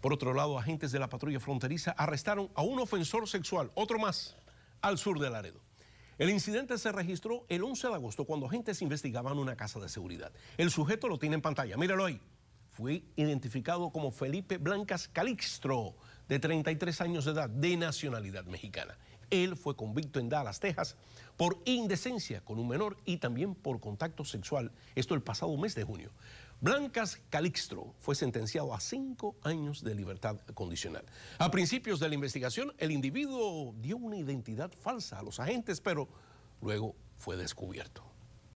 Por otro lado, agentes de la patrulla fronteriza arrestaron a un ofensor sexual, otro más, al sur de Laredo. El incidente se registró el 11 de agosto cuando agentes investigaban una casa de seguridad. El sujeto lo tiene en pantalla, míralo ahí. Fue identificado como Felipe Blancas Calixtro, de 33 años de edad, de nacionalidad mexicana. Él fue convicto en Dallas, Texas, por indecencia con un menor y también por contacto sexual, esto el pasado mes de junio. Blancas Calixtro fue sentenciado a cinco años de libertad condicional. A principios de la investigación, el individuo dio una identidad falsa a los agentes, pero luego fue descubierto.